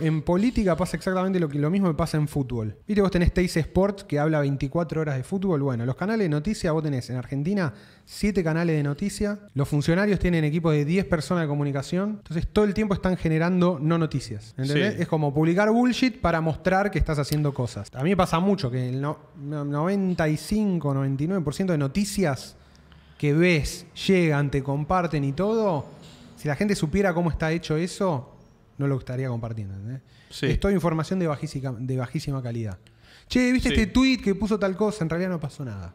En política pasa exactamente lo, que, lo mismo que pasa en fútbol. Viste, vos tenés Teis Sports que habla 24 horas de fútbol. Bueno, los canales de noticias, vos tenés en Argentina 7 canales de noticias. Los funcionarios tienen equipos de 10 personas de comunicación. Entonces todo el tiempo están generando no noticias. ¿Entendés? Es como publicar bullshit para mostrar que estás haciendo cosas. A mí me pasa mucho que el 95, 99% de noticias que ves, llegan, te comparten y todo, si la gente supiera cómo está hecho eso, no lo estaría compartiendo. ¿eh? es información de bajísima, de bajísima calidad. Che, ¿viste este tweet que puso tal cosa? En realidad no pasó nada.